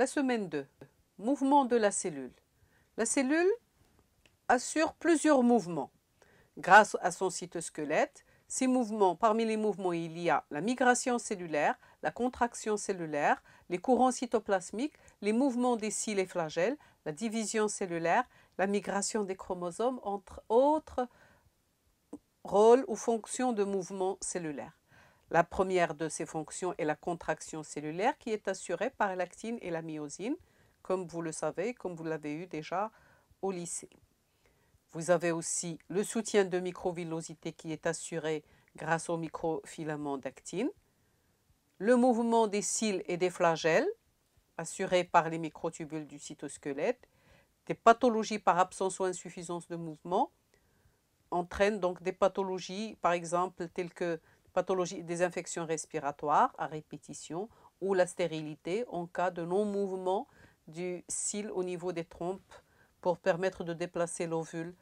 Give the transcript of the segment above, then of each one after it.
La semaine 2. Mouvement de la cellule. La cellule assure plusieurs mouvements. Grâce à son cytosquelette, ces mouvements, parmi les mouvements, il y a la migration cellulaire, la contraction cellulaire, les courants cytoplasmiques, les mouvements des cils et flagelles, la division cellulaire, la migration des chromosomes, entre autres rôles ou fonctions de mouvement cellulaire. La première de ces fonctions est la contraction cellulaire qui est assurée par l'actine et la myosine, comme vous le savez, comme vous l'avez eu déjà au lycée. Vous avez aussi le soutien de microvillosité qui est assuré grâce aux microfilaments d'actine, le mouvement des cils et des flagelles assuré par les microtubules du cytosquelette, des pathologies par absence ou insuffisance de mouvement entraînent donc des pathologies, par exemple, telles que pathologie des infections respiratoires à répétition ou la stérilité en cas de non-mouvement du cil au niveau des trompes pour permettre de déplacer l'ovule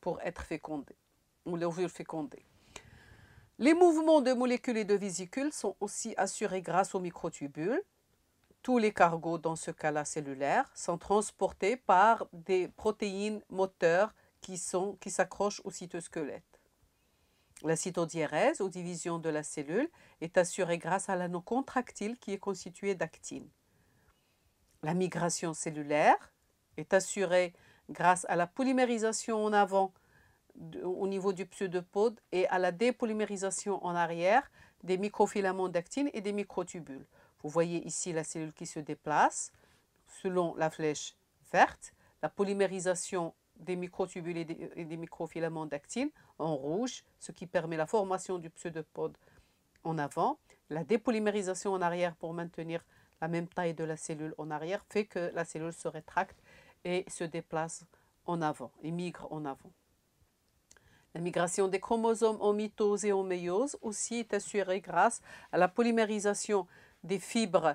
pour être fécondé ou l'ovule fécondé. Les mouvements de molécules et de vésicules sont aussi assurés grâce aux microtubules. Tous les cargos, dans ce cas-là cellulaire, sont transportés par des protéines moteurs qui s'accrochent qui au cytosquelette. La cytodiérèse ou division de la cellule est assurée grâce à l'anneau contractile qui est constitué d'actine. La migration cellulaire est assurée grâce à la polymérisation en avant au niveau du pseudopode et à la dépolymérisation en arrière des microfilaments d'actine et des microtubules. Vous voyez ici la cellule qui se déplace selon la flèche verte. La polymérisation des microtubules euh, et des, microfilaments d'actine en rouge, ce qui permet la formation du pseudopode en avant. La dépolymérisation en arrière pour maintenir la même taille de la cellule en arrière fait que la cellule se rétracte et se déplace en avant, et migre en avant. La migration des chromosomes en mitose et en méiose aussi est assurée grâce à la polymérisation des fibres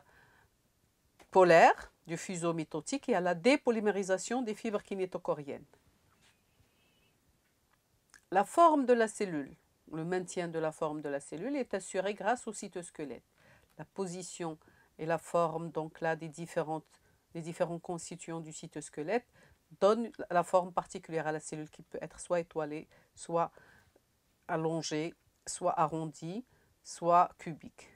polaires du fuseau mitotique et à la dépolymérisation des fibres kinétochoriennes. La forme de la cellule, le maintien de la forme de la cellule est assuré grâce au cytosquelette. La position et la forme donc là des, différentes, des différents constituants du cytosquelette donnent la forme particulière à la cellule qui peut être soit étoilée, soit allongée, soit arrondie, soit cubique.